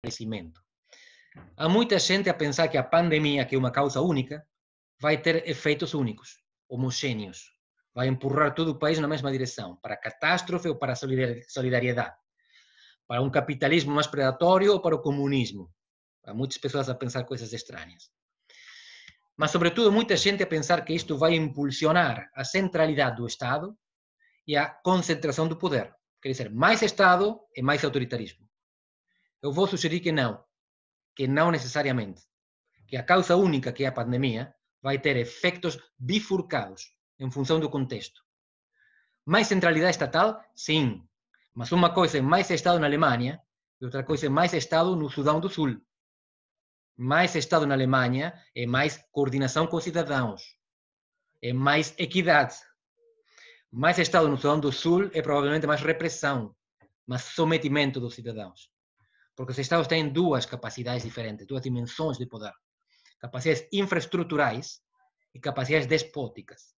crescimento. Há muita gente a pensar que a pandemia, que é uma causa única, vai ter efeitos únicos, homogêneos. Vai empurrar todo o país na mesma direção, para a catástrofe ou para a solidariedade, para um capitalismo mais predatório ou para o comunismo. Há muitas pessoas a pensar coisas estranhas. Mas, sobretudo, muita gente a pensar que isto vai impulsionar a centralidade do Estado e a concentração do poder. Quer dizer, mais Estado e mais autoritarismo eu vou sugerir que não, que não necessariamente, que a causa única que é a pandemia vai ter efeitos bifurcados em função do contexto. Mais centralidade estatal, sim, mas uma coisa é mais Estado na Alemanha e outra coisa é mais Estado no Sudão do Sul. Mais Estado na Alemanha é mais coordenação com os cidadãos, é mais equidade. Mais Estado no Sudão do Sul é provavelmente mais repressão, mais sometimento dos cidadãos porque os Estados têm duas capacidades diferentes, duas dimensões de poder: capacidades infraestruturais e capacidades despóticas.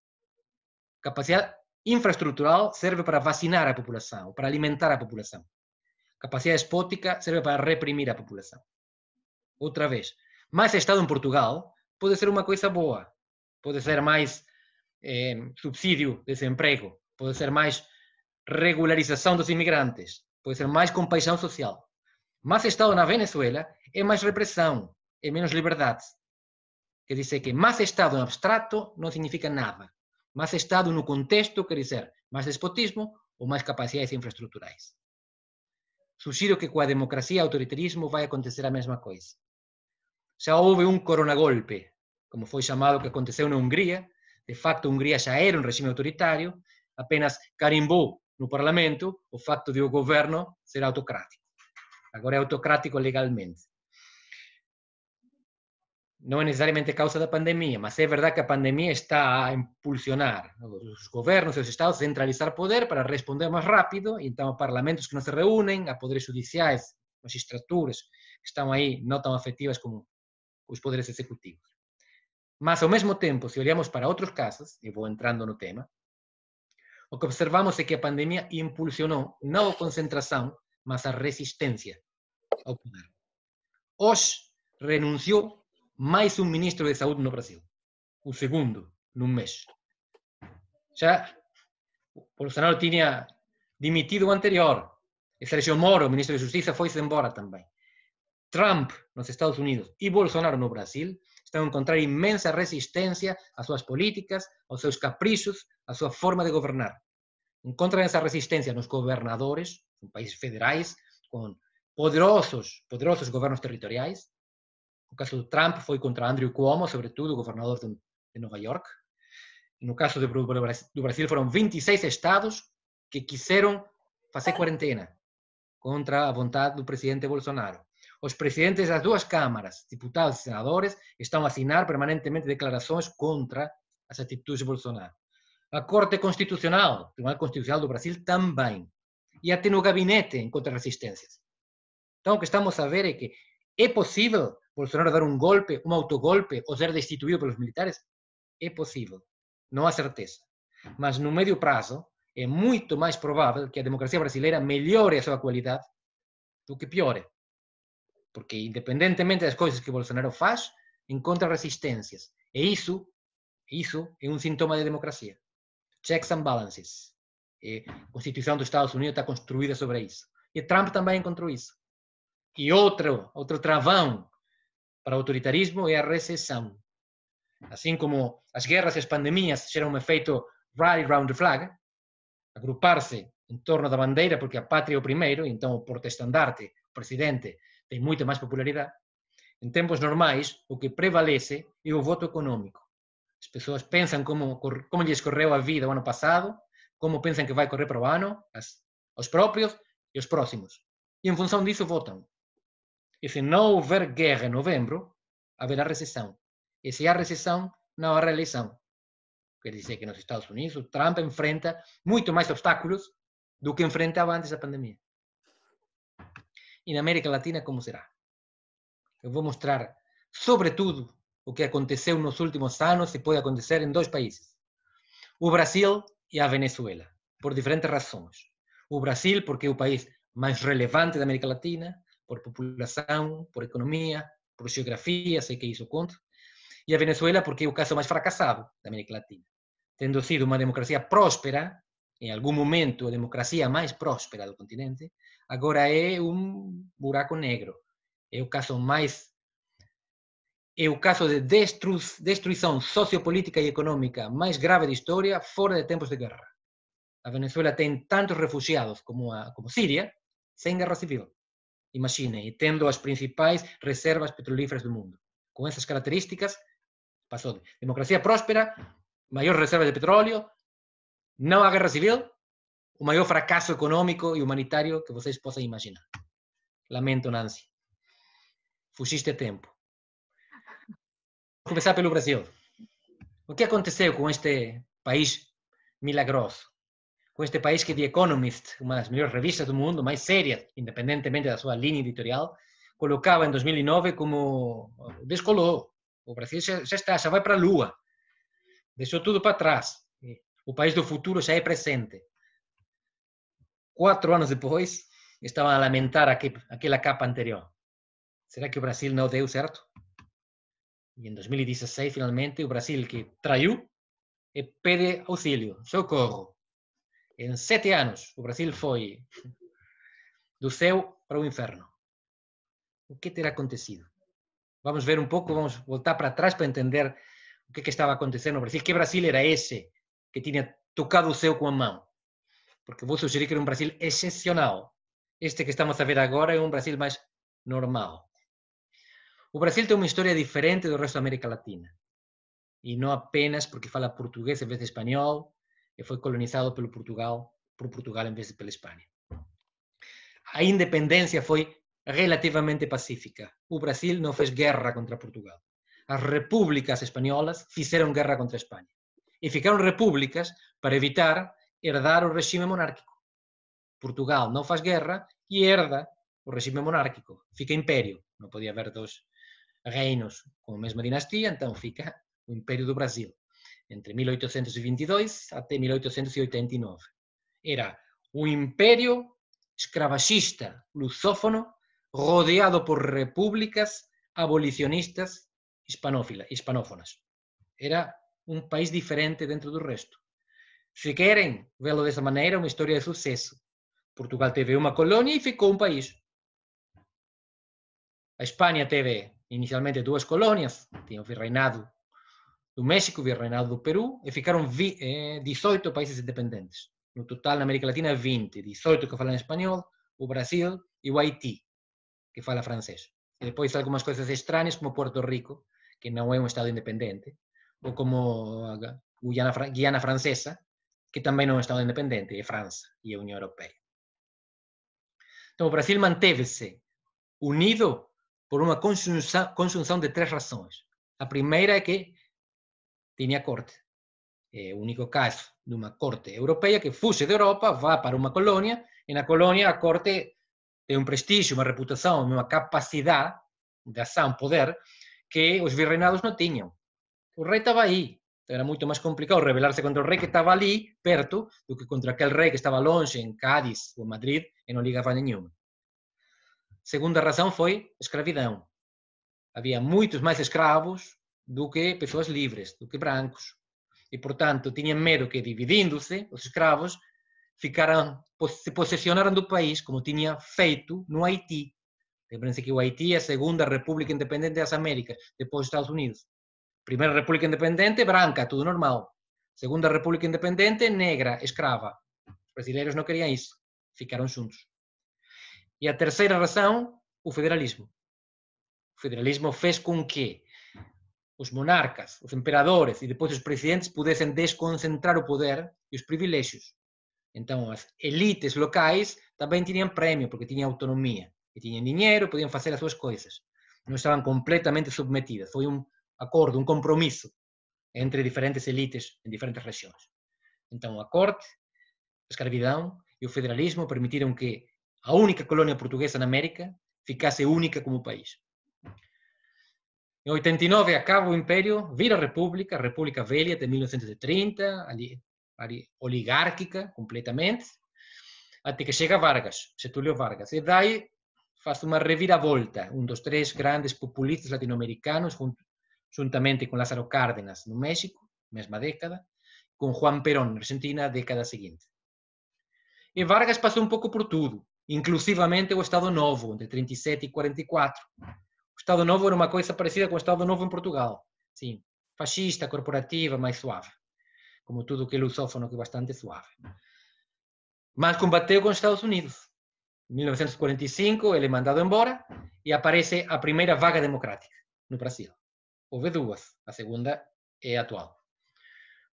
Capacidade infraestrutural serve para vacinar a população, para alimentar a população. Capacidade despótica serve para reprimir a população. Outra vez, mais Estado em Portugal pode ser uma coisa boa, pode ser mais eh, subsídio, desemprego, pode ser mais regularização dos imigrantes, pode ser mais compaixão social. Mais Estado na Venezuela é mais repressão, é menos liberdade. Quer dizer que mais Estado no abstrato não significa nada. Mais Estado no contexto quer dizer mais despotismo ou mais capacidades infraestruturais. Sugiro que com a democracia e autoritarismo vai acontecer a mesma coisa. Já houve um coronagolpe, como foi chamado, que aconteceu na Hungria. De facto, a Hungria já era um regime autoritário, apenas carimbou no parlamento o facto de o governo ser autocrático agora é autocrático legalmente. Não é necessariamente causa da pandemia, mas é verdade que a pandemia está a impulsionar os governos e os estados a centralizar poder para responder mais rápido, então parlamentos que não se reúnem, a poderes judiciais, magistraturas que estão aí não tão afetivas como os poderes executivos. Mas, ao mesmo tempo, se olhamos para outros casos, e vou entrando no tema, o que observamos é que a pandemia impulsionou nova concentração más a resistencia ao poder. renunció renunciou mais un ministro de Salud no Brasil, o segundo, en un mes. Ya Bolsonaro tenía dimitido o anterior. E Sergio Moro, ministro de Justicia, fue embora también. Trump nos Estados Unidos y e Bolsonaro no Brasil están a encontrar imensa resistencia a sus políticas, a sus caprichos, a su forma de gobernar. encontran essa resistência, nos governadores, em países federais, com poderosos, poderosos governos territoriais. No caso do Trump foi contra Andrew Cuomo, sobretudo, governador de, Nova York. no caso do, do Brasil foram 26 estados que quiseram fazer quarentena contra a vontade do presidente Bolsonaro. Os presidentes das duas câmaras, deputados e senadores, estão a assinar permanentemente declarações contra as atitudes de Bolsonaro a Corte Constitucional, o Tribunal Constitucional do Brasil também, e até no gabinete encontra resistências. Então, o que estamos a ver é que é possível Bolsonaro dar um golpe, um autogolpe, ou ser destituído pelos militares? É possível, não há certeza. Mas no médio prazo, é muito mais provável que a democracia brasileira melhore a sua qualidade do que piore. Porque, independentemente das coisas que Bolsonaro faz, encontra resistências. E isso, isso é um sintoma de democracia checks and balances. A Constituição dos Estados Unidos está construída sobre isso. E Trump também encontrou isso. E outro, outro travão para o autoritarismo é a recessão. Assim como as guerras e as pandemias geram um efeito rally round the flag, agrupar-se em torno da bandeira, porque a pátria é o primeiro, então o porta-estandarte, o presidente, tem muita mais popularidade. Em tempos normais, o que prevalece é o voto econômico. As pessoas pensam como, como lhes correu a vida o ano passado, como pensam que vai correr para o ano, as, os próprios e os próximos. E em função disso votam. E se não houver guerra em novembro, haverá recessão. E se há recessão, não há reeleição. Quer dizer que nos Estados Unidos, o Trump enfrenta muito mais obstáculos do que enfrentava antes da pandemia. E na América Latina, como será? Eu vou mostrar, sobretudo, o que aconteceu nos últimos anos e pode acontecer em dois países: o Brasil e a Venezuela, por diferentes razões. O Brasil, porque é o país mais relevante da América Latina, por população, por economia, por geografia, sei que isso conta, e a Venezuela, porque é o caso mais fracassado da América Latina, tendo sido uma democracia próspera, em algum momento a democracia mais próspera do continente, agora é um buraco negro. É o caso mais Es o caso de destruição sociopolítica y e económica más grave de historia fora de tiempos de guerra. A Venezuela tiene tantos refugiados como, como Siria sin guerra civil. Imagine, y e tendo las principales reservas petrolíferas del mundo. Con esas características, pasó. de democracia próspera, mayor reserva de petróleo, no a guerra civil, o mayor fracaso económico y e humanitario que vocês puedan imaginar. Lamento, Nancy. fusiste a tempo. começar pelo Brasil. O que aconteceu com este país milagroso? Com este país que The Economist, uma das melhores revistas do mundo, mais séria, independentemente da sua linha editorial, colocava em 2009 como descolou. O Brasil já, já está, já vai para a lua. Deixou tudo para trás. O país do futuro já é presente. Quatro anos depois, estavam a lamentar aquele, aquela capa anterior. Será que o Brasil não deu certo? Y en 2016, finalmente, o Brasil que traiu eh, pede auxilio, socorro. En siete años, o Brasil fue do céu para o inferno. ¿Qué que terá acontecido? Vamos ver un poco, vamos voltar para atrás para entender o que, que estava acontecendo Brasil. Que Brasil era ese que tinha tocado o céu com a mão? Porque vou sugerir que era un Brasil excepcional. Este que estamos a ver agora é um Brasil más normal. O Brasil tem uma história diferente do resto da América Latina. E não apenas porque fala português em vez de espanhol, e foi colonizado pelo Portugal, por Portugal em vez de pela Espanha. A independência foi relativamente pacífica. O Brasil não fez guerra contra Portugal. As repúblicas espanholas fizeram guerra contra a Espanha. E ficaram repúblicas para evitar herdar o regime monárquico. Portugal não faz guerra e herda o regime monárquico. Fica império. Não podia haver dois reinos com a mesma dinastia, então fica o Império do Brasil, entre 1822 até 1889. Era um império escravagista lusófono rodeado por repúblicas abolicionistas hispanófonas. Era um país diferente dentro do resto. Se querem vê-lo dessa maneira, é uma história de sucesso. Portugal teve uma colônia e ficou um país. A Espanha teve inicialmente duas colônias, tinha o Virreinado do México, o Virreinado do Peru, e ficaram 18 eh, países independentes. No total, na América Latina, 20. 18 que falam espanhol, o Brasil e o Haiti, que fala francês. E depois algumas coisas estranhas, como Porto Rico, que não é um estado independente, ou como Guiana, Guiana Francesa, que também não é um estado independente, é França e a União Europeia. Então, o Brasil manteve-se unido por uma conjunção, conjunção de três razões. A primeira é que tinha corte. É o único caso de uma corte europeia que fuge da Europa, vai para uma colônia, e na colônia a corte tem um prestígio, uma reputação, uma capacidade de ação, poder, que os virreinados não tinham. O rei estava aí, então era muito mais complicado rebelar-se contra o rei que estava ali, perto, do que contra aquele rei que estava longe, em Cádiz ou Madrid, e não ligava nenhuma. Segunda razão foi escravidão. Havia muitos mais escravos do que pessoas livres, do que brancos. E, portanto, tinham medo que, dividindo-se, os escravos ficaram, se posicionaram do país, como tinha feito no Haiti. Lembrem-se que o Haiti é a segunda república independente das Américas, depois dos Estados Unidos. Primeira república independente, branca, tudo normal. Segunda república independente, negra, escrava. Os brasileiros não queriam isso. Ficaram juntos. E a terceira razão, o federalismo. O federalismo fez com que os monarcas, os imperadores e depois os presidentes pudessem desconcentrar o poder e os privilégios. Então, as elites locais também tinham prêmio, porque tinham autonomia. E tinham dinheiro, podiam fazer as suas coisas. Não estavam completamente submetidas. Foi um acordo, um compromisso entre diferentes elites em diferentes regiões. Então, a corte, a escravidão e o federalismo permitiram que a única colônia portuguesa na América, ficasse única como país. Em 89 acaba o Império, vira a República, a República Velha de 1930, ali, oligárquica completamente, até que chega Vargas, Getúlio Vargas. E daí faz uma reviravolta, um dos três grandes populistas latino-americanos, juntamente com Lázaro Cárdenas, no México, mesma década, com Juan Perón, na Argentina, década seguinte. E Vargas passou um pouco por tudo. Inclusivamente o Estado Novo, entre 37 e 44. O Estado Novo era uma coisa parecida com o Estado Novo em Portugal. Sim, fascista, corporativa, mais suave. Como tudo que é lusófono, que é bastante suave. Mas combateu com os Estados Unidos. Em 1945, ele é mandado embora e aparece a primeira vaga democrática no Brasil. Houve duas, a segunda é atual.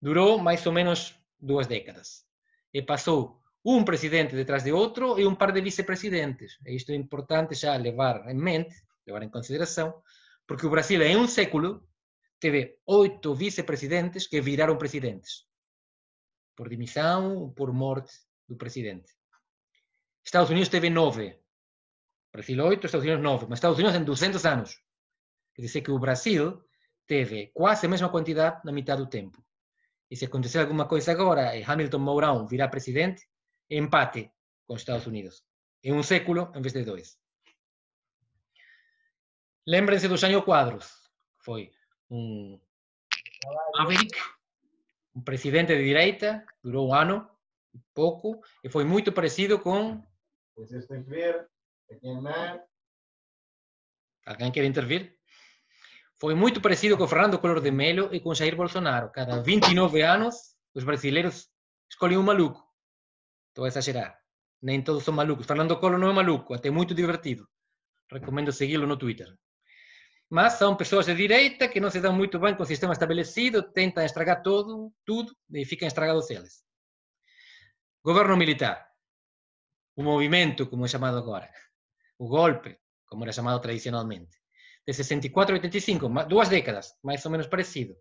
Durou mais ou menos duas décadas e passou un presidente detrás de outro e um par de vicepresidentes. E isto é importante já levar em mente, levar em consideração, porque o Brasil em é um século teve oito vice-presidentes que viraram presidentes, por demissão, por morte do presidente. Estados Unidos teve nove, Brasil oito, Estados Unidos nove, mas Estados Unidos em 200 anos. Quer dizer que o Brasil teve quase a mesma quantidade na metade do tempo. E se acontecer alguma coisa agora e Hamilton Mourão virar presidente, empate con Estados Unidos. En un século en vez de dos. Lembrense dos años Cuadros. Fue un presidente de derecha. Duró un año. poco, y fue muy parecido con... Pues este ¿Alguien quiere intervir? Fue muy parecido con Fernando Color de Melo y con Jair Bolsonaro. Cada 29 años, los brasileiros escogen un maluco. Estou a exagerar. Nem todos são malucos. Fernando Colo não é maluco, até muito divertido. Recomendo segui-lo no Twitter. Mas são pessoas de direita que não se dão muito bem com o sistema estabelecido, tentam estragar todo, tudo e ficam estragados eles. Governo militar. O movimento, como é chamado agora. O golpe, como era chamado tradicionalmente. De 64 a 85, duas décadas, mais ou menos parecido.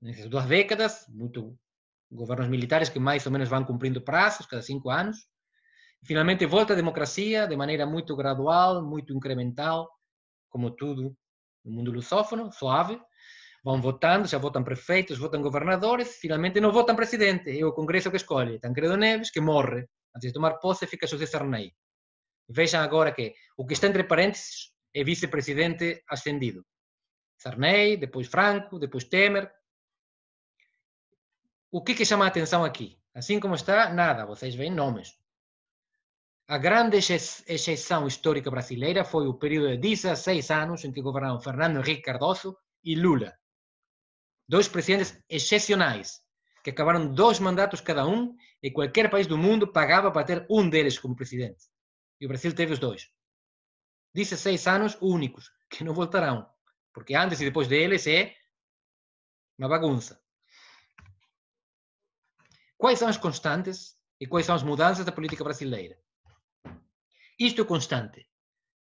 Nessas duas décadas, muito governos militares que mais ou menos vão cumprindo prazos, cada cinco anos. Finalmente, volta à democracia de maneira muito gradual, muito incremental, como tudo no mundo lusófono, suave. Vão votando, já votam prefeitos, votam governadores, finalmente não votam presidente, é o Congresso que escolhe. Tancredo Neves, que morre, antes de tomar posse, fica José Sarney. Vejam agora que o que está entre parênteses é vice-presidente ascendido. Sarney, depois Franco, depois Temer, o que, é que chama a atenção aqui? Assim como está, nada, vocês veem nomes. A grande exceção histórica brasileira foi o período de 16 anos em que governaram Fernando Henrique Cardoso e Lula. Dois presidentes excepcionais, que acabaram dois mandatos cada um, e qualquer país do mundo pagava para ter um deles como presidente. E o Brasil teve os dois. 16 anos únicos, que não voltarão, porque antes e depois deles é uma bagunça quais são as constantes e quais são as mudanças da política brasileira. Isto é constante.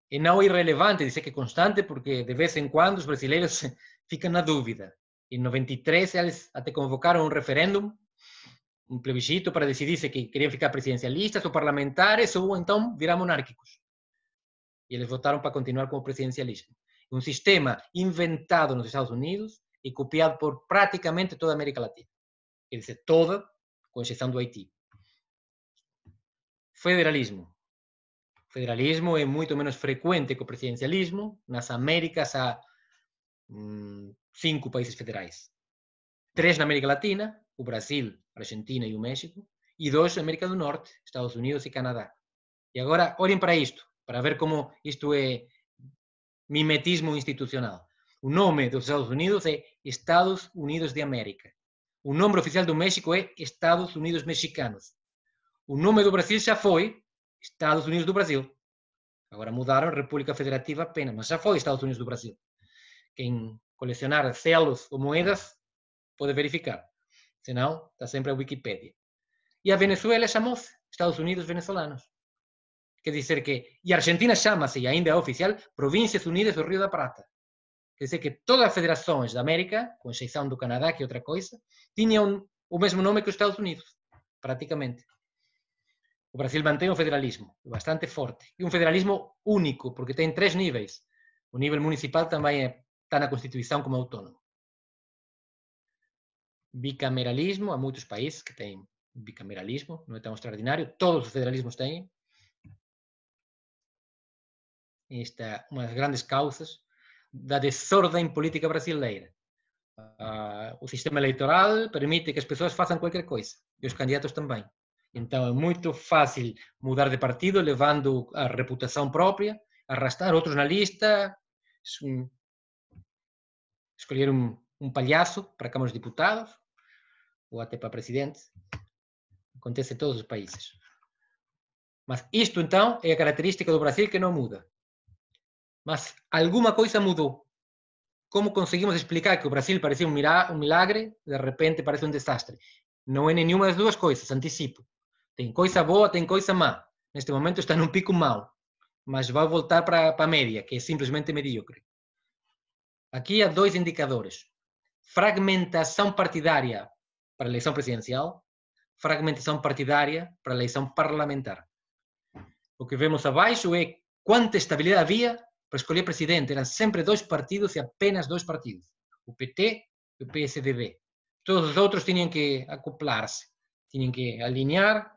E não é irrelevante dizer que é constante, porque de vez em quando os brasileiros ficam na dúvida. Em 93, eles até convocaram um referêndum, um plebiscito, para decidir se é queriam ficar presidencialistas ou parlamentares ou então virar monárquicos. E eles votaram para continuar com o presidencialismo. Um sistema inventado nos Estados Unidos e copiado por praticamente toda a América Latina. Quer dizer, toda, com exceção do Haiti. Federalismo. O federalismo é muito menos frequente que o presidencialismo. Nas Américas há hum, mm, cinco países federais. Três na América Latina, o Brasil, a Argentina e o México, e dois na América do Norte, Estados Unidos e Canadá. E agora olhem para isto, para ver como isto é mimetismo institucional. O nome dos Estados Unidos é Estados Unidos de América. O nome oficial do México é Estados Unidos Mexicanos. O nome do Brasil já foi Estados Unidos do Brasil. Agora mudaram República Federativa apenas, mas já foi Estados Unidos do Brasil. Quem colecionar selos ou moedas pode verificar. Senão, está sempre a Wikipedia. E a Venezuela chamou-se Estados Unidos Venezuelanos. Quer dizer que. E a Argentina chama-se, e ainda é oficial, Províncias Unidas do Rio da Prata quer dizer que todas as federações da América, com exceção do Canadá, que é outra coisa, tinham o mesmo nome que os Estados Unidos, praticamente. O Brasil mantém um federalismo bastante forte e um federalismo único, porque tem três níveis. O nível municipal também é, está na Constituição como autônomo. Bicameralismo, há muitos países que têm bicameralismo, não é tão extraordinário, todos os federalismos têm. Esta é uma das grandes causas da desordem política brasileira. Uh, o sistema eleitoral permite que as pessoas façam qualquer coisa, e os candidatos também. Então é muito fácil mudar de partido, levando a reputação própria, arrastar outros na lista, escolher um, um palhaço para a Câmara dos Deputados, ou até para presidente. Acontece em todos os países. Mas isto então é a característica do Brasil que não muda. Mas alguma coisa mudou. Como conseguimos explicar que o Brasil parecia um milagre, de repente parece um desastre? Não é nenhuma das duas coisas, antecipo. Tem coisa boa, tem coisa má. Neste momento está num pico mau, mas vai voltar para, para a média, que é simplesmente medíocre. Aqui há dois indicadores: fragmentação partidária para a eleição presidencial, fragmentação partidária para a eleição parlamentar. O que vemos abaixo é quanta estabilidade havia para pues escolher presidente Eran siempre dos partidos y e apenas dos partidos, El PT y o PSDB. E todos los otros tenían que acoplarse, tenían que alinear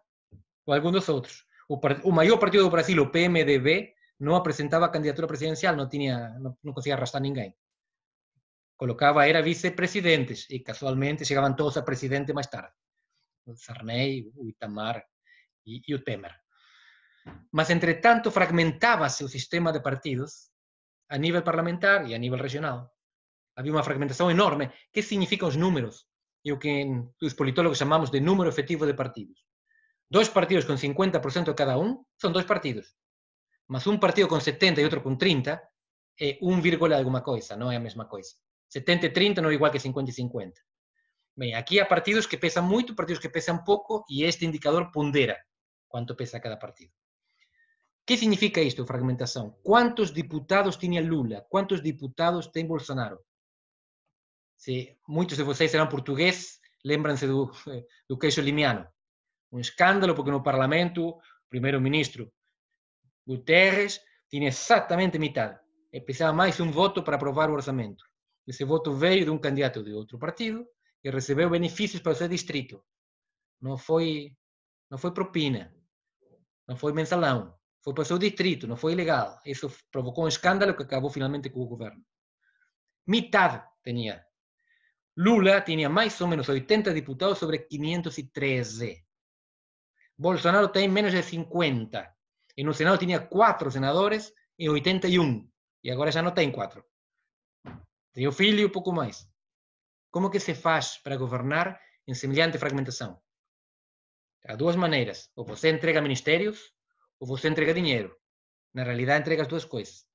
o algunos otros. El mayor partido de Brasil, o PMDB, no presentaba candidatura presidencial, no tenía, no conseguia arrastar ninguém. Colocava, era vicepresidentes y e casualmente llegaban todos a presidente más tarde. El Sarney, el Itamar y Temer mas entre tanto fragmentábase el sistema de partidos a nivel parlamentar y a nivel regional. Había una fragmentación enorme. ¿Qué significan los números? Y lo que los politólogos llamamos de número efectivo de partidos. Dos partidos con 50% cada uno, son dos partidos. Más un partido con 70 y otro con 30 es vírgula de alguna cosa, no es la misma cosa. 70 y 30 no es igual que 50 y 50. Aquí hay partidos que pesan mucho, partidos que pesan poco, y este indicador pondera cuánto pesa cada partido. que significa isto, fragmentação? Quantos deputados tinha Lula? Quantos deputados tem Bolsonaro? Se muitos de vocês eram portugueses, lembram-se do, do queixo limiano. Um escândalo, porque no parlamento, o primeiro-ministro Guterres tinha exatamente metade. precisava mais um voto para aprovar o orçamento. Esse voto veio de um candidato de outro partido que recebeu benefícios para o seu distrito. Não foi, não foi propina, não foi mensalão, foi para o seu distrito, não foi ilegal. Isso provocou um escândalo que acabou finalmente com o governo. Metade tinha. Lula tinha mais ou menos 80 deputados sobre 513. Bolsonaro tem menos de 50. E no Senado tinha 4 senadores e 81. E agora já não tem 4. Tem o filho e pouco mais. Como que se faz para governar em semelhante fragmentação? Há duas maneiras. Ou você entrega ministérios, ou você entrega dinheiro. Na realidade, entrega as duas coisas.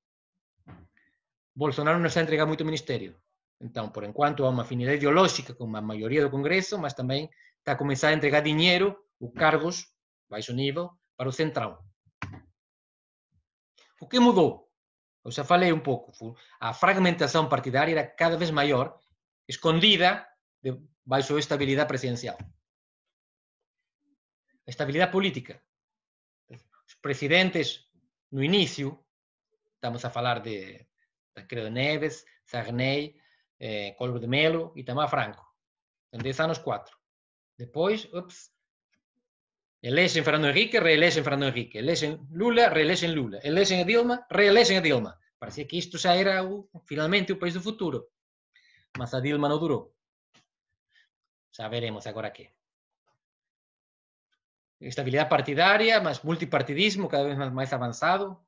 Bolsonaro não está a entregar muito ministério. Então, por enquanto, há uma afinidade ideológica com a maioria do Congresso, mas também está a começar a entregar dinheiro ou cargos, baixo nível, para o Central. O que mudou? Eu já falei um pouco. A fragmentação partidária era cada vez maior, escondida debaixo da estabilidade presidencial. A estabilidade política presidentes no início, estamos a falar de, de Credo Neves, Sarney, eh, de Melo e Tamar Franco, em 10 anos, 4. Depois, ups, elegem Fernando Henrique, reelegem Fernando Henrique, elegem Lula, reelegem Lula, elegem a Dilma, reelegem a Dilma. Parecia que isto já era o, finalmente o país do futuro. Mas a Dilma não durou. Já veremos agora aqui estabilidad partidaria, más multipartidismo cada vez más avanzado.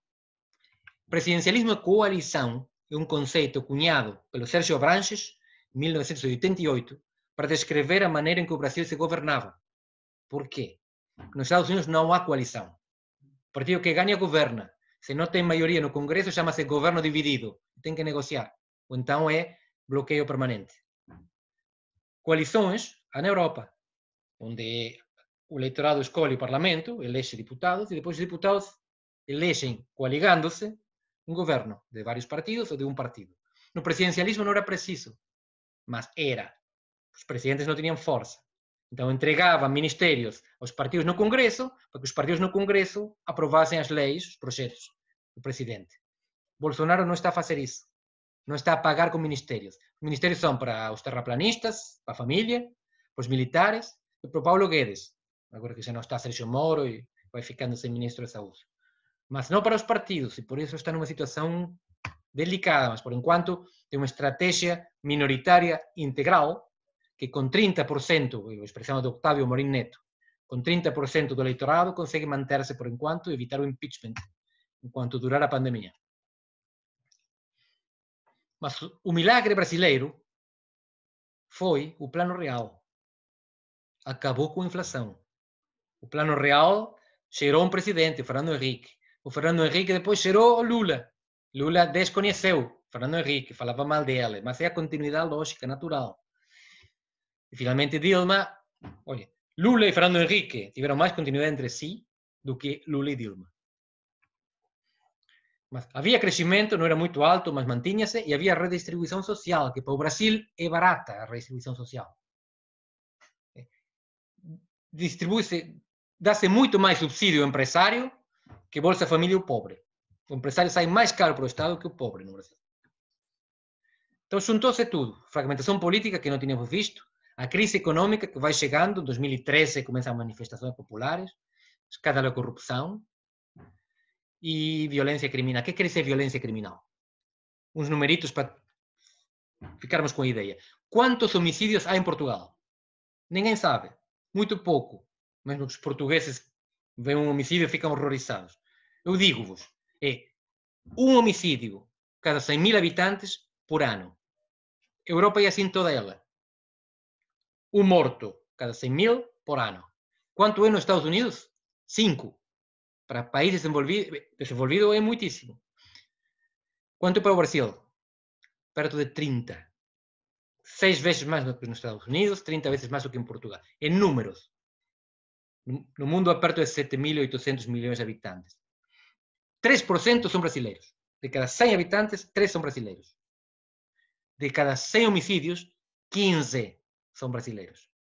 Presidencialismo e coalição é um conceito cunhado pelo Sérgio Branches, em 1988, para descrever a maneira em que o Brasil se governava. Por quê? Nos Estados Unidos não há coalição. partido que ganha governa. Se não tem maioria no Congresso, chama-se governo dividido. Tem que negociar. Ou então é bloqueio permanente. Coalições há na Europa, onde o eleitorado escolhe o Parlamento, elege diputados, e depois os diputados coaligando-se um governo de vários partidos ou de um partido. No presidencialismo não era preciso, mas era. Os presidentes não tinham força, Então entregavam ministérios aos partidos no Congresso para que os partidos no Congresso aprovassem as leis, os projetos. do presidente. Bolsonaro não está a fazer isso. não está a pagar com ministérios. Os ministérios são para os terraplanistas, para a família, para os militares e para o Paulo Guedes, agora que já não está Sérgio Moro e vai ficando sem ministro da Saúde. Mas não para os partidos, e por isso está numa situação delicada, mas por enquanto tem uma estratégia minoritária integral, que com 30%, a expressão é de Octávio Morim Neto, com 30% do eleitorado consegue manter-se por enquanto e evitar o impeachment enquanto durar a pandemia. Mas o milagre brasileiro foi o Plano Real. Acabou com a inflação o Plano Real cheirou um presidente, Fernando Henrique. O Fernando Henrique depois cheirou o Lula. Lula desconheceu Fernando Henrique, falava mal dele, mas é a continuidade lógica, natural. E finalmente Dilma, olha, Lula e Fernando Henrique tiveram mais continuidade entre si do que Lula e Dilma. Mas havia crescimento, não era muito alto, mas mantinha-se, e havia redistribuição social, que para o Brasil é barata a redistribuição social. Eh, Distribui-se dá-se muito mais subsídio ao empresário que Bolsa Família o pobre. O empresário sai mais caro para o Estado que o pobre no Brasil. Então juntou-se tudo. Fragmentação política que não tínhamos visto, a crise econômica que vai chegando, 2013 começam manifestações populares, escândalo de corrupção e violência criminal. O que quer dizer violência criminal? Uns numeritos para ficarmos com a ideia. Quantos homicídios há em Portugal? Ninguém sabe. Muito pouco mesmo que os portugueses veem um homicídio e ficam horrorizados. Eu digo-vos, é um homicídio cada 100 mil habitantes por ano. Europa é assim toda ela. Um morto cada 100 mil por ano. Quanto é nos Estados Unidos? Cinco. Para países desenvolvidos desenvolvido é muitíssimo. Quanto para o Brasil? Perto de 30. Seis vezes mais do que nos Estados Unidos, 30 vezes mais do que em Portugal. Em é números. no mundo aperto de 7.800 millones de habitantes. 3% son brasileños. De cada 100 habitantes, 3 son brasileños. De cada 100 homicidios, 15 son brasileños.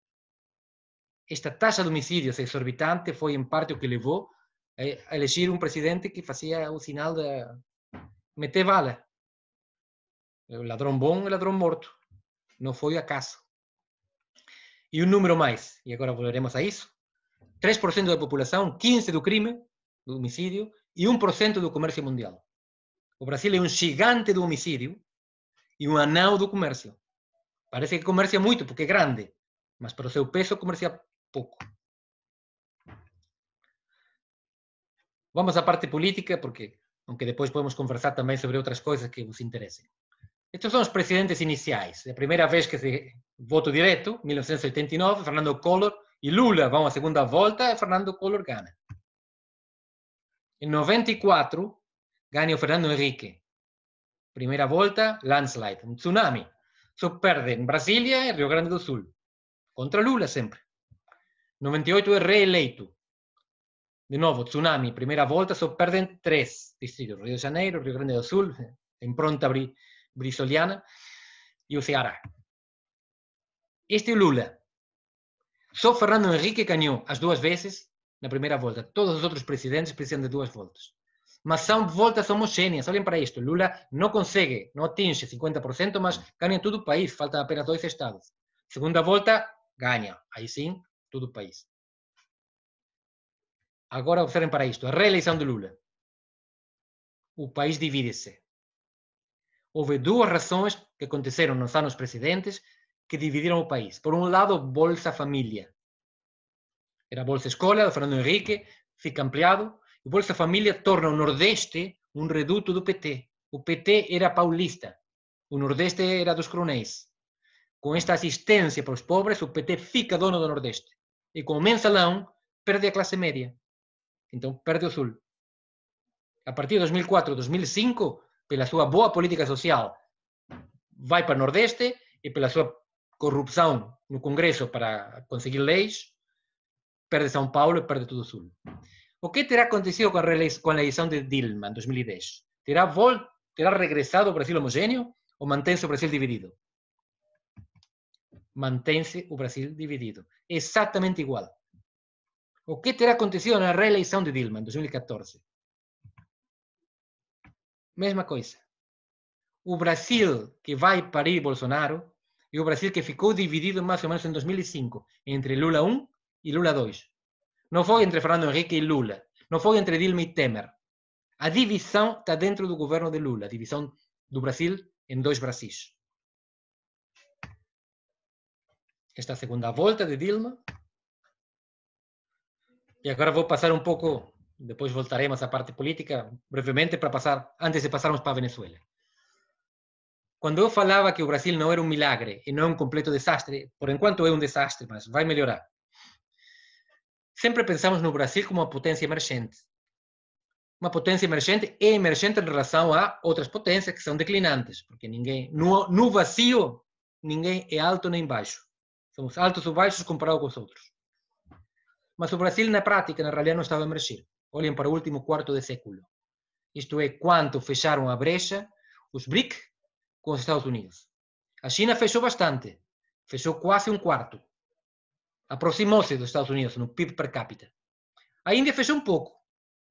Esta tasa de homicidios exorbitante fue en parte, lo que levou a elegir un presidente que hacía o sinal de meter bala. Ladrón ladrón bom ladrón ladrão morto. No fue acaso. Y un número más, y ahora volveremos a eso. 3% da população, 15% do crime, do homicídio, e 1% do comércio mundial. O Brasil é um gigante do homicídio e um anão do comércio. Parece que comercia muito, porque é grande, mas para o seu peso comercia pouco. Vamos à parte política, porque aunque depois podemos conversar também sobre outras coisas que vos interessem. Estes são os presidentes iniciais. A primeira vez que se voto direto, 1989, Fernando Collor, Y Lula vamos a segunda vuelta e Fernando Collor gana. En 94, ganha Fernando Henrique. Primera volta, landslide, tsunami. Só perde Brasilia Brasília Rio Grande do Sul. Contra Lula siempre. 98 é reeleito. De nuevo, tsunami, primera volta, só perdem tres distritos. Rio de Janeiro, Rio Grande do Sul, impronta brisoliana e o Ceará. Este es Lula. Só Fernando Henrique ganhou as duas vezes na primeira volta. Todos os outros presidentes precisam de duas voltas. Mas são voltas homogêneas. Olhem para isto. Lula não consegue, não atinge 50%, mas ganha em todo o país. Falta apenas dois estados. Segunda volta, ganha. Aí sim, todo o país. Agora observem para isto. A reeleição de Lula. O país divide-se. Houve duas razões que aconteceram nos anos precedentes que dividieron o país. Por un lado, Bolsa Familia. Era Bolsa Escola, do Fernando Henrique, fica ampliado. E Bolsa Família torna o Nordeste um reduto do PT. O PT era paulista, o Nordeste era dos crunéis. Com esta assistência para os pobres, o PT fica dono do Nordeste. E com o mensalão, perde a classe média. Então, perde o Sul. A partir de 2004, 2005, pela sua boa política social, vai para o Nordeste e pela sua corrupção no Congresso para conseguir leis, perde São Paulo e perde tudo o Sul. O que terá acontecido com a, com a eleição de Dilma em 2010? Terá, voltado, terá regressado o Brasil homogêneo ou mantém-se o Brasil dividido? Mantém-se o Brasil dividido. Exatamente igual. O que terá acontecido na reeleição de Dilma em 2014? Mesma coisa. O Brasil que vai parir Bolsonaro e o Brasil que ficou dividido mais ou menos em 2005, entre Lula 1 e Lula 2. Não foi entre Fernando Henrique e Lula, não foi entre Dilma e Temer. A divisão está dentro do governo de Lula, a divisão do Brasil em dois Brasis. Esta segunda volta de Dilma. E agora vou passar um pouco, depois voltaremos à parte política, brevemente, para passar, antes de passarmos para a Venezuela. Quando eu falava que o Brasil não era um milagre e não um completo desastre, por enquanto é um desastre, mas vai melhorar. Sempre pensamos no Brasil como uma potência emergente. Uma potência emergente é emergente em relação a outras potências que são declinantes, porque ninguém no, no vazio ninguém é alto nem baixo. Somos altos ou baixos comparado com os outros. Mas o Brasil na prática, na realidade, não estava a emergir. Olhem para o último quarto de século. Isto é, quanto fecharam a brecha os BRIC, com os Estados Unidos. A China fechou bastante, fechou quase um quarto. Aproximou-se dos Estados Unidos no PIB per capita. A Índia fechou um pouco,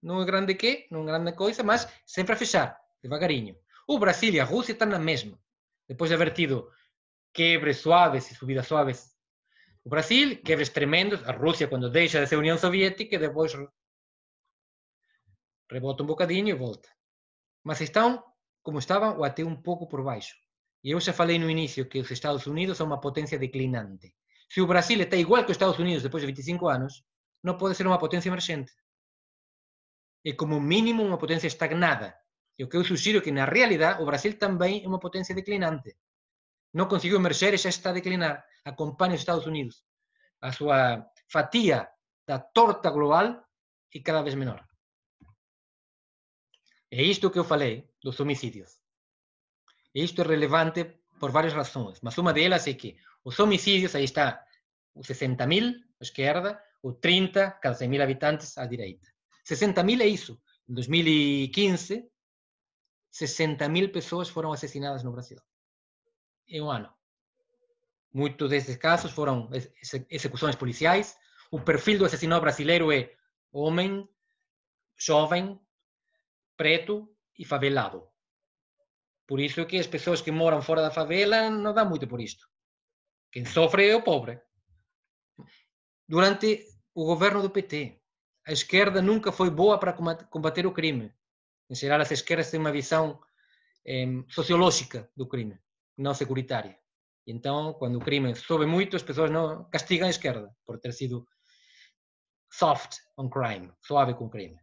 não é grande que, não é grande coisa, mas sempre a fechar, devagarinho. O Brasil e a Rússia estão na mesma, depois de haver tido quebres suaves e subidas suaves. O Brasil, quebres tremendos, a Rússia quando deixa de ser União Soviética, depois rebota um bocadinho e volta. Mas estão como estaban ou até um pouco por baixo. E eu já falei no início que os Estados Unidos são uma potência declinante. Se o Brasil está igual que os Estados Unidos depois de 25 anos, não pode ser uma potência emergente. e é como mínimo uma potência estagnada. E o que eu sugiro é que na realidade o Brasil também é uma potência declinante. Não conseguiu emerger e já está a declinar. Acompanhe os Estados Unidos. A sua fatia da torta global é cada vez menor. É isto que eu falei, dos homicídios. Isto é relevante por várias razões, mas uma delas é que os homicídios, aí está, os 60 mil à esquerda, ou 30, cada 100 mil habitantes à direita. 60 mil é isso. Em 2015, 60 mil pessoas foram assassinadas no Brasil. Em um ano. Muitos desses casos foram execuções policiais. O perfil do assassino brasileiro é homem, jovem, preto, e favelado. Por isso é que as pessoas que moram fora da favela não dá muito por isto. Quem sofre é o pobre. Durante o governo do PT, a esquerda nunca foi boa para combater o crime. Em geral, as esquerdas têm uma visão eh, sociológica do crime, não securitária. E então, quando o crime sobe muito, as pessoas não castigam a esquerda por ter sido soft on crime, suave com o crime.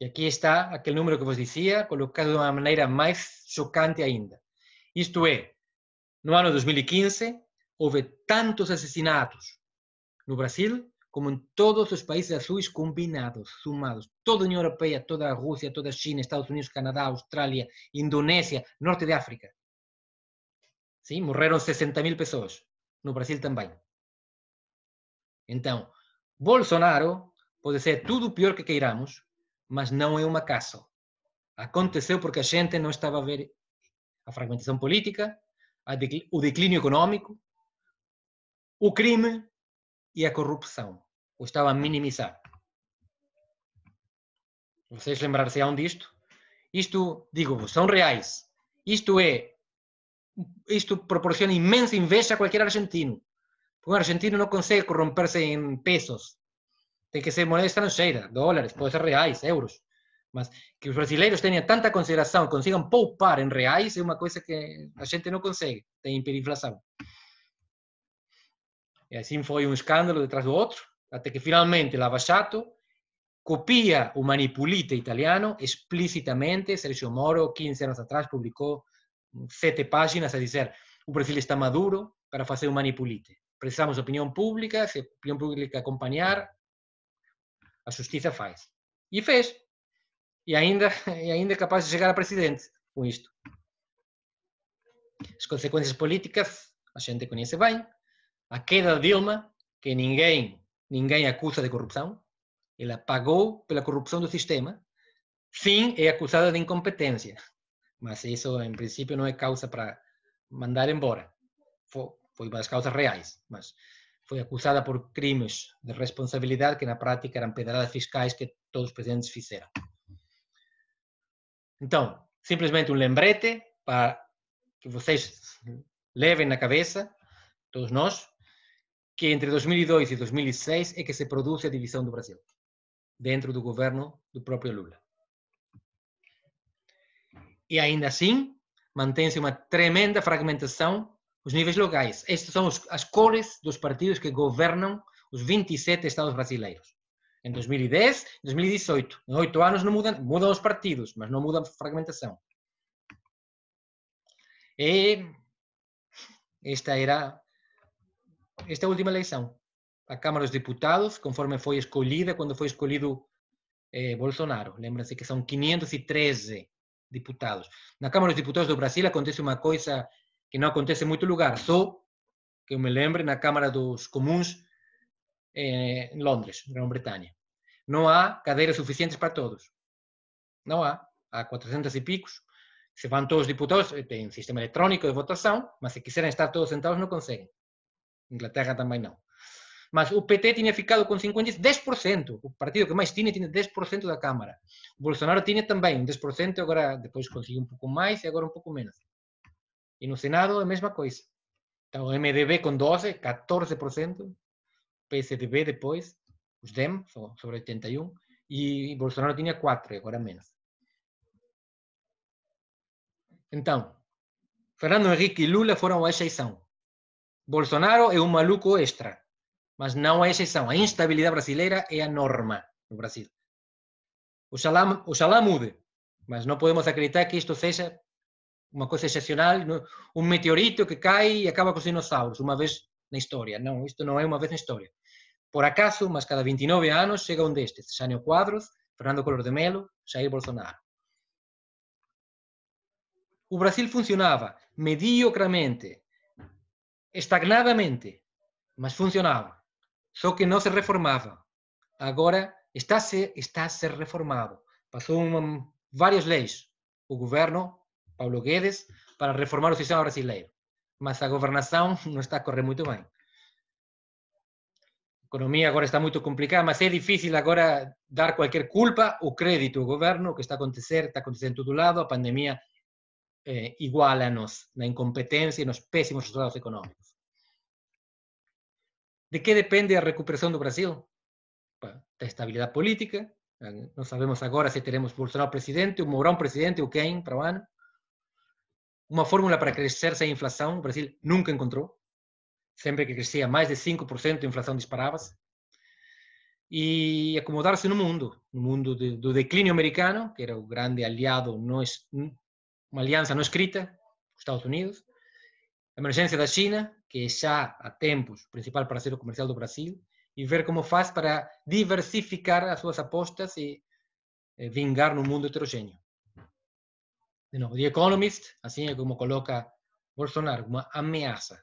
Y aquí está aquel número que vos decía, colocado de una manera más chocante ainda. Isto é, no ano 2015, houve tantos asesinatos no Brasil como en todos os países azuis combinados, sumados. Toda a Unión Europea, toda a toda a China, Estados Unidos, Canadá, Australia, Indonesia, Norte de África. Sí, morreram 60 mil pessoas. No Brasil también. Então, Bolsonaro pode ser tudo pior que queiramos, mas não é um acaso. Aconteceu porque a gente não estava a ver a fragmentação política, a decl o declínio econômico, o crime e a corrupção. Ou estava a minimizar. Vocês lembrar-se-ão disto? Isto, digo-vos, são reais. Isto é. Isto proporciona imensa inveja a qualquer argentino. Porque um argentino não consegue corromper-se em pesos. de que se moneda extranjera, dólares, puede ser reais, euros. Mas que los brasileiros tengan tanta consideración consigan poupar em reais, es una cosa que a gente não consegue, tem hiperinflação. Y así fue un escándalo detrás do otro, até que finalmente Lava Chato copia o manipulite italiano explicitamente. Sergio Moro, 15 años atrás, publicó sete páginas a dizer o Brasil está maduro para hacer un manipulite. Precisamos de pública, se a opinião pública acompanhar, a justiça faz. E fez. E ainda, e ainda é capaz de chegar a presidente com isto. As consequências políticas a gente conhece bem. A queda de Dilma, que ninguém, ninguém acusa de corrupção, ela pagou pela corrupção do sistema. Sim, é acusada de incompetência, mas isso em princípio não é causa para mandar embora. Foi, foi uma das causas reais, mas foi acusada por crimes de responsabilidade que na prática eram pedradas fiscais que todos os presidentes fizeram. Então, simplesmente um lembrete para que vocês levem na cabeça, todos nós, que entre 2002 e 2006 é que se produz a divisão do Brasil, dentro do governo do próprio Lula. E ainda assim, mantém-se uma tremenda fragmentação os níveis locais. Estas são os, as cores dos partidos que governam os 27 estados brasileiros. Em 2010, 2018. Em oito anos não mudam, mudam os partidos, mas não muda a fragmentação. E esta era esta última eleição. A Câmara dos Deputados, conforme foi escolhida quando foi escolhido eh, Bolsonaro. lembra se que são 513 deputados. Na Câmara dos Deputados do Brasil acontece uma coisa que não acontece em muito lugar, só que eu me lembre na Câmara dos Comuns em eh, Londres, Grã-Bretanha. Não há cadeiras suficientes para todos. Não há. Há 400 e picos. Se vão todos os deputados, eh, tem um sistema eletrônico de votação, mas se quiserem estar todos sentados, não conseguem. Inglaterra também não. Mas o PT tinha ficado com 50, 10%. O partido que mais tinha, tinha 10% da Câmara. O Bolsonaro tinha também 10%, agora depois conseguiu um pouco mais e agora um pouco menos. E no Senado, a mesma coisa. Então, o MDB com 12, 14%, PSDB depois, os DEM, sobre 81, e Bolsonaro tinha 4, agora menos. Então, Fernando Henrique e Lula foram a exceção. Bolsonaro é um maluco extra, mas não a exceção. A instabilidade brasileira é a norma no Brasil. Oxalá, oxalá mude, mas não podemos acreditar que isto seja uma coisa excepcional, um meteorito que cai e acaba com os dinossauros, uma vez na história. Não, isto não é uma vez na história. Por acaso, mas cada 29 anos chega um destes. Jânio Quadros, Fernando Color de Mello, Jair Bolsonaro. O Brasil funcionava mediocramente, estagnadamente, mas funcionava. Só que não se reformava. Agora está a ser, está a ser reformado. Passou uma, várias leis. O governo Pablo Guedes, para reformar el sistema brasileiro. Mas a gobernación no está a muy muito bem. A economia está muy complicada, mas es difícil ahora dar cualquier culpa o crédito al gobierno, o que está a acontecer, está acontecendo en todo lado, a pandemia igual eh, iguala-nos na incompetencia y e nos pésimos resultados económicos. De qué depende la recuperación do Brasil? Da estabilidad política, eh, no sabemos agora si teremos Bolsonaro presidente, o Mourão presidente, o quem para o una fórmula para crescer sem inflación, o Brasil nunca encontrou. Sempre que crescia más de 5%, a inflação disparava Y E acomodar-se no mundo, no mundo de, do declínio americano, que era o grande aliado, não, uma aliança não escrita, Estados Unidos, a emergência da China, que ya há tempos o principal parceiro comercial do Brasil, y ver cómo faz para diversificar as suas apostas e eh, vingar no mundo heterogéneo. de novo, The Economist, assim é como coloca Bolsonaro, uma ameaça.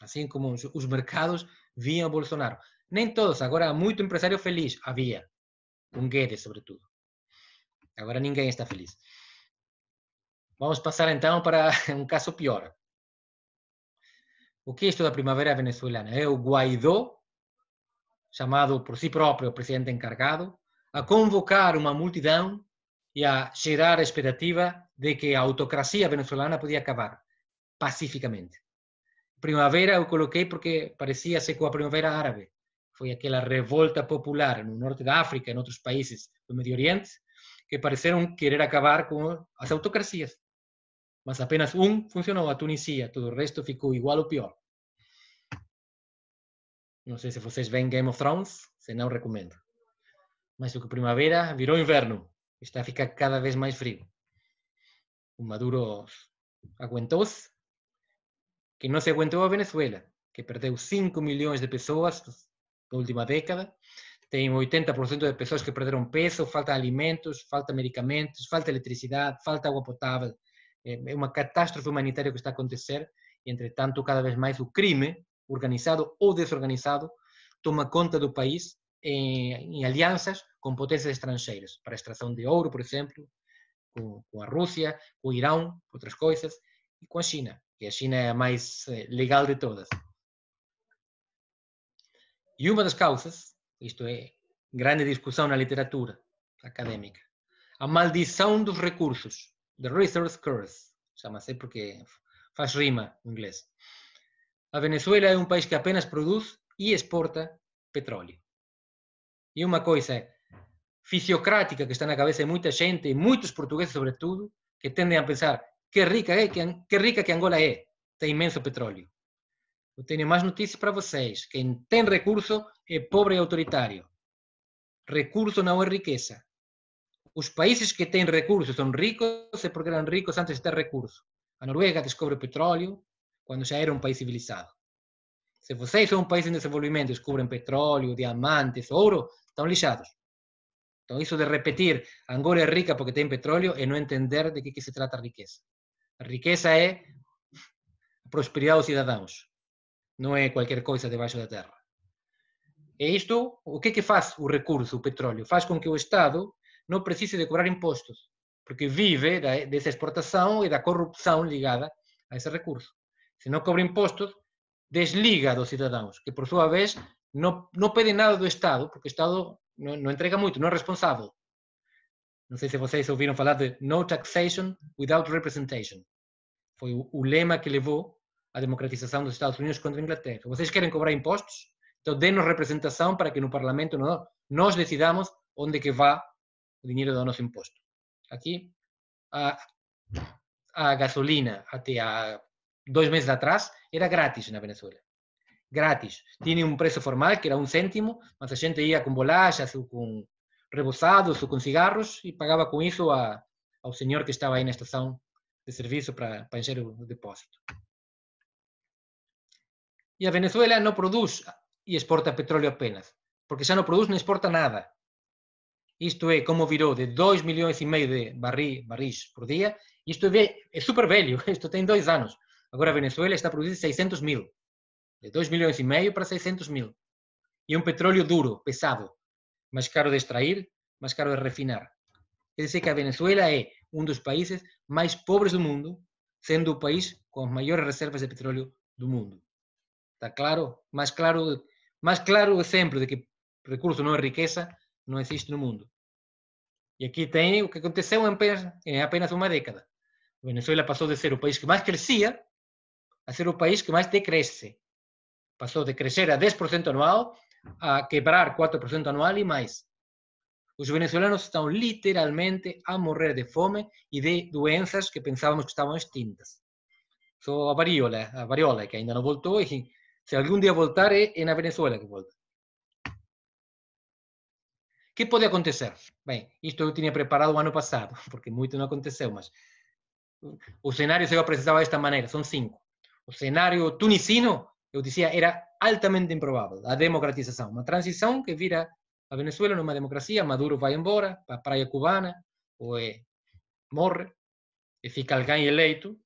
Assim como os mercados viam Bolsonaro. Nem todos, agora há muito empresário feliz, havia. Com Guedes, sobretudo. Agora ninguém está feliz. Vamos passar então para um caso pior. O que é isto da primavera venezuelana? É o Guaidó, chamado por si próprio presidente encargado, a convocar uma multidão e a a expectativa de que a autocracia venezolana podia acabar pacificamente. Primavera eu coloquei porque parecia ser com a Primavera Árabe. Foi aquela revolta popular no norte da África, em outros países do Medio Oriente, que pareceram querer acabar com as autocracias. Mas apenas um funcionou, a Tunisia. Todo o resto ficou igual ou pior. Não sei se vocês veem Game of Thrones, se não recomendo. Mas o que primavera virou inverno. está a ficar cada vez más frío. Un Maduro aguentouse, que no se aguentou a Venezuela, que perdeu 5 millones de en na última década, tem 80% de personas que perderon peso, falta alimentos, falta medicamentos, falta electricidad, falta agua potável. É eh, una catástrofe humanitaria que está a acontecer entre tanto cada vez más o crimen, organizado o desorganizado, toma conta do país em, em alianças com potências estrangeiras, para a extração de ouro, por exemplo, com, com a Rússia, com o Irão, outras coisas, e com a China, que a China é a mais eh, legal de todas. E uma das causas, isto é grande discussão na literatura acadêmica, a maldição dos recursos, the resource curse, chama-se porque faz rima em inglês. A Venezuela é um país que apenas produz e exporta petróleo. E uma coisa é, fisiocrática que está na cabeça de muita gente, e muitos portugueses sobretudo, que tendem a pensar que rica é, que, que rica que Angola é, tem imenso petróleo. Eu tenho mais notícias para vocês. Quem tem recurso é pobre e autoritário. Recurso não é riqueza. Os países que têm recursos são ricos é porque eram ricos antes de ter recurso. A Noruega descobre petróleo quando já era um país civilizado. Se vocês são um país em desenvolvimento, descobrem petróleo, diamantes, ouro, estão lixados. Então, isso de repetir Angola é rica porque tem petróleo é não entender de que, que se trata a riqueza. A riqueza é a prosperidade dos cidadãos, não é qualquer coisa debaixo da terra. É isto, o que é que faz o recurso, o petróleo? Faz com que o Estado não precise de cobrar impostos, porque vive da, dessa exportação e da corrupção ligada a esse recurso. Se não cobra impostos, desliga dos cidadãos, que por sua vez no, no pedem nada do Estado, porque o Estado não, entrega muito, não é responsável. Não sei se vocês ouviram falar de No Taxation Without Representation. Foi o, o lema que levou à democratização dos Estados Unidos contra a Inglaterra. Vocês querem cobrar impostos? Então dê-nos representação para que no Parlamento nós decidamos onde que vá o dinheiro do nosso imposto. Aqui, a, a gasolina, até há dois meses atrás, era grátis na Venezuela grátis. Tinha um preço formal, que era um cêntimo, mas a gente ia com bolachas ou com reboçados ou com cigarros e pagava com isso a, ao senhor que estava aí na estação de serviço para, para encher o depósito. E a Venezuela não produz e exporta petróleo apenas, porque já não produz nem exporta nada. Isto é, como virou de 2 milhões e meio de barri, barris por dia, isto é, é super velho, isto tem dois anos. Agora a Venezuela está produzindo 600 mil de 2 milhões e meio para 600 mil. E um petróleo duro, pesado, mais caro de extrair, mais caro de refinar. Quer dizer que a Venezuela é um dos países mais pobres do mundo, sendo o país com as maiores reservas de petróleo do mundo. Está claro? Mais claro, mais claro exemplo de que recurso não é riqueza não existe no mundo. E aqui tem o que aconteceu em apenas uma década. A Venezuela passou de ser o país que mais crescia a ser o país que mais decresce. Passou de crescer a 10% anual a quebrar 4% anual e mais. Os venezuelanos estão literalmente a morrer de fome e de doenças que pensávamos que estavam extintas. Só a varíola, a varíola que ainda não voltou e se algum dia voltar é na Venezuela que volta. O que pode acontecer? Bem, isto eu tinha preparado o ano passado, porque muito não aconteceu, mas o cenário se eu apresentava desta maneira, são cinco. O cenário tunicino eu dizia, era altamente improvável a democratização. Uma transição que vira a Venezuela numa democracia, Maduro vai embora para a praia cubana, ou é, morre, e fica alguém eleito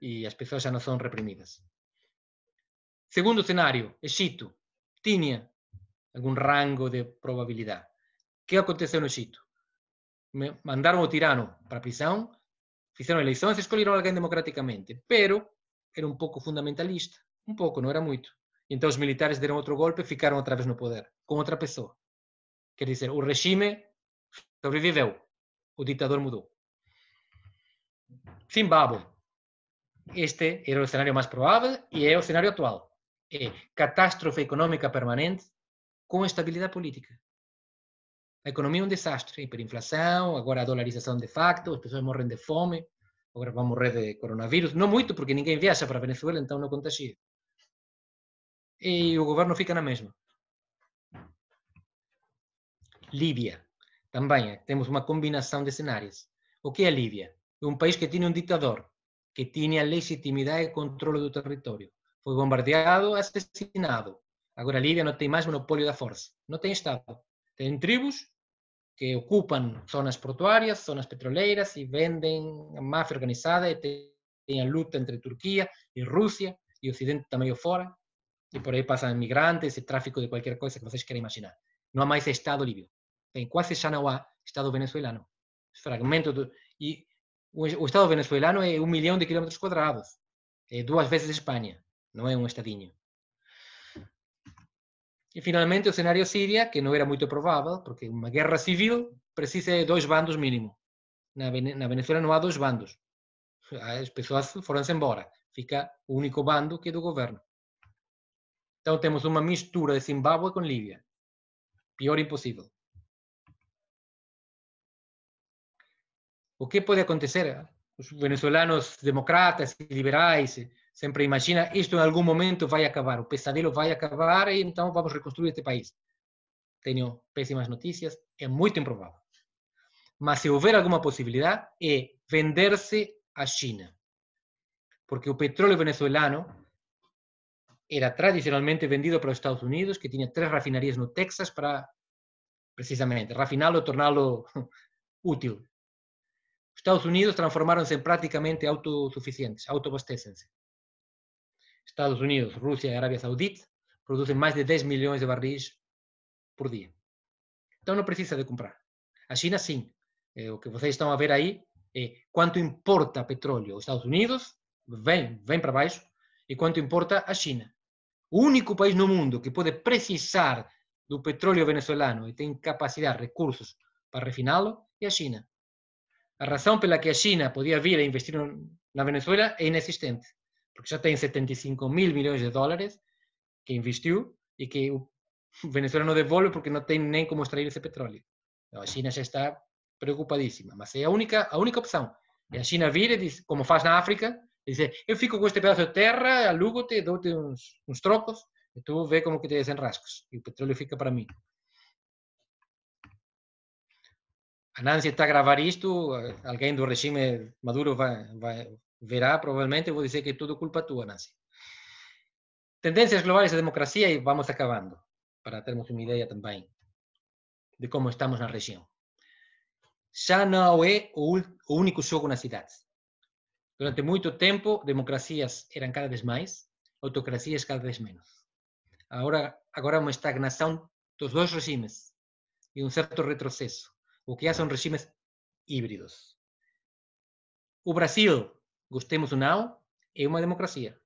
e as pessoas já não são reprimidas. Segundo cenário, Egito. Tinha algum rango de probabilidade. O que aconteceu no Egito? Mandaram o tirano para a prisão, fizeram eleições, escolheram alguém democraticamente, pero era um pouco fundamentalista. Um pouco, não era muito. Então os militares deram outro golpe e ficaram outra vez no poder, com outra pessoa. Quer dizer, o regime sobreviveu, o ditador mudou. Zimbábue. Este era o cenário mais provável e é o cenário atual. É catástrofe econômica permanente com estabilidade política. A economia é um desastre. Hiperinflação, agora a dolarização de facto, as pessoas morrem de fome, agora vão morrer de coronavírus. Não muito, porque ninguém viaja para a Venezuela, então não contagia e o governo fica na mesma. Líbia. Também eh, temos uma combinação de cenários. O que é a Líbia? É um país que tinha um ditador, que tinha legitimidade e controle do território. Foi bombardeado, assassinado. Agora a Líbia não tem mais monopólio da força. Não tem Estado. Tem tribos que ocupam zonas portuárias, zonas petroleiras e vendem a máfia organizada. E tem a luta entre Turquia e Rússia, e o Ocidente também meio fora. Y por ahí pasan migrantes e tráfico de cualquier cosa que vocês quieran imaginar. No há más Estado líbio. En quase já há Estado venezuelano. Fragmento Y e Estado Venezolano es un millón de kilómetros quadrados. É duas veces España. No es un estadinho. Y finalmente o cenário Síria, que no era muito provável, porque una guerra civil precisa de dois bandos mínimo. Na, Venezuela no há dos bandos. As ah, pessoas fueron se embora. Fica o único bando que é do gobierno. Então temos uma mistura de Zimbábue com Líbia. Pior impossível. O que pode acontecer? Os venezuelanos democratas e liberais sempre imaginam isto em algum momento vai acabar, o pesadelo vai acabar e então vamos reconstruir este país. Tenho péssimas notícias, é muito improvável. Mas se houver alguma possibilidade, é vender-se à China. Porque o petróleo venezuelano era tradicionalmente vendido para os Estados Unidos, que tinha tres refinerías no Texas para, precisamente, refinar-lo, e lo útil. Os Estados Unidos transformaronse en prácticamente autosuficientes, se Estados Unidos, Rusia e Arábia Saudita producen máis de 10 millóns de barris por día. Então non precisa de comprar. A China, sim. Eh, o que vocês estão a ver aí é quanto importa petróleo os Estados Unidos, vem, vem para baixo, e quanto importa a China o único país no mundo que pode precisar do petróleo venezuelano e tem capacidade, recursos para refiná-lo é a China. A razão pela que a China podia vir a investir na Venezuela é inexistente, porque já tem 75 mil milhões de dólares que investiu e que o Venezuela não devolve porque não tem nem como extrair esse petróleo. Então, a China já está preocupadíssima, mas é a única, a única opção. E a China vir e diz, como faz na África, Dice, yo fico con este pedazo de terra, alugo-te, te uns, uns trocos, e tú como que te rascos Y el petróleo fica para mí. A está a gravar isto, de do regime Maduro vai, verá, probablemente. Voy vou dizer que todo culpa tu, Nancy. Tendencias globales de democracia, y vamos acabando, para termos una idea también de cómo estamos la región. Já não é o único jogo nas cidades. Durante mucho tiempo, democracias eran cada vez más, autocracias cada vez menos. Agora, agora de los dos regímenes y un cierto retroceso, O que ya son regímenes híbridos. El Brasil, gustemos o no, es una democracia.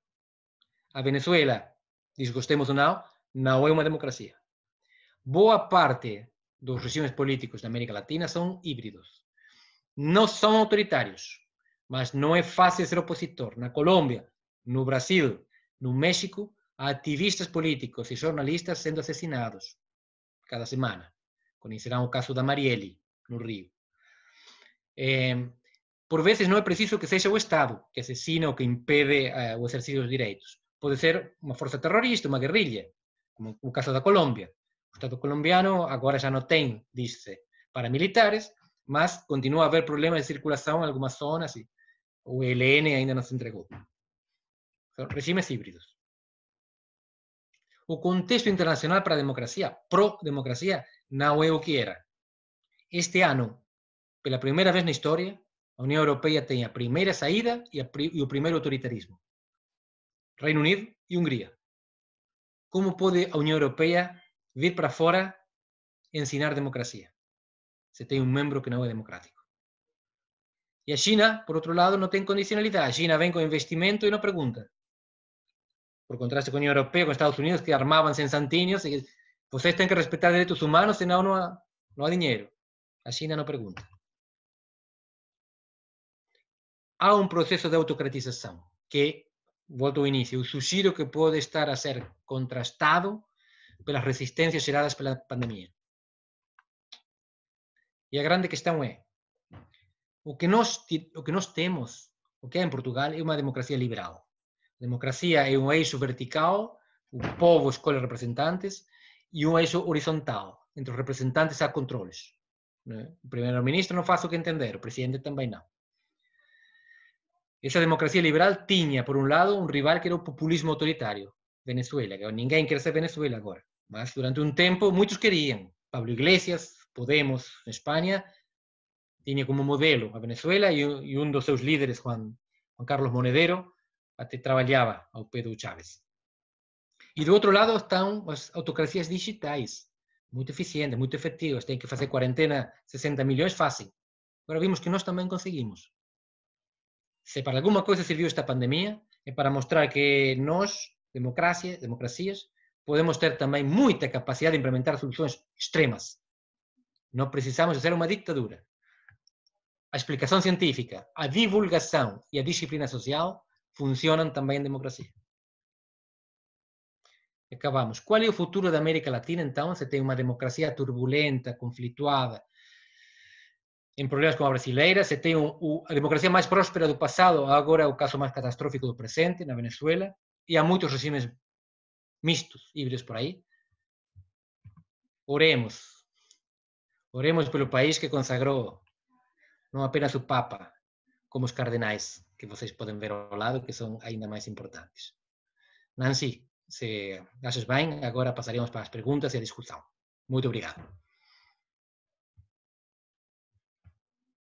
A Venezuela, desgostemos o no, no es una democracia. Boa parte dos regimes políticos de América Latina son híbridos. No son autoritarios mas no es fácil ser opositor na Colômbia, no Brasil, no México, há ativistas políticos y jornalistas sendo asesinados cada semana. Conhecerão o caso de Marielle, no Rio. Eh, por vezes no es preciso que sea o Estado que assassina o que impede eh, o exercício los derechos. Puede ser una força terrorista, una guerrilla, como o caso da Colômbia. O Estado colombiano agora ya no tem, dice, paramilitares, mas continua a haver problemas de circulación en algunas zonas e o ELN ainda nos se entregó. regimes híbridos. O contexto internacional para democracia, pro democracia no es o que era. Este por la primera vez en la historia, la Unión Europea tenía primera salida y a, e autoritarismo. Reino Unido y Hungría. ¿Cómo puede la Unión Europea vir para fora ensinar democracia? Se tiene un miembro que no es democrático. Y a China, por otro lado, no tiene condicionalidad. China ven con investimento y no pregunta. Por contraste con la Unión Europea, con Estados Unidos, que armaban sin pues ustedes tienen que respetar derechos humanos, si no, no hay dinero. A China no pregunta. Hay un proceso de autocratización que, vuelto al inicio, un que puede estar a ser contrastado resistencias resistencias por la pandemia. Y la grande cuestión es o que nós, o que nós temos, o que é em Portugal, es una democracia liberal. democracia es un eixo vertical, o povo escolhe representantes, y e un eixo horizontal, entre os representantes hay controles. El primer ministro no hace o que entender, el presidente também não. Esa democracia liberal tinha, por un lado, un rival que era o populismo autoritario, Venezuela, que ninguém quer ser Venezuela agora, mas durante un tiempo muchos querían, Pablo Iglesias, Podemos, España Espanha, tiene como modelo a Venezuela y uno de sus líderes, Juan, Juan Carlos Monedero, até trabajaba pedro Pedro Chávez. Y do otro lado están las autocracias digitais, muy eficientes, muy efectivas. Tienen que hacer cuarentena 60 millones fácil. Pero vimos que nosotros también conseguimos. Si para alguna cosa sirvió esta pandemia, es para mostrar que nosotros, democracia, democracias, podemos tener también mucha capacidad de implementar soluciones extremas. No precisamos hacer una dictadura. a explicação científica, a divulgação e a disciplina social funcionam também em democracia. Acabamos. Qual é o futuro da América Latina, então, se tem uma democracia turbulenta, conflituada, em problemas como a brasileira, se tem o, a democracia mais próspera do passado, agora é o caso mais catastrófico do presente, na Venezuela, e há muitos regimes mistos, híbridos por aí. Oremos. Oremos pelo país que consagrou não apenas o Papa, como os cardenais, que vocês podem ver ao lado, que são ainda mais importantes. Nancy, se achas bem, agora passaríamos para as perguntas e a discussão. Muito obrigado.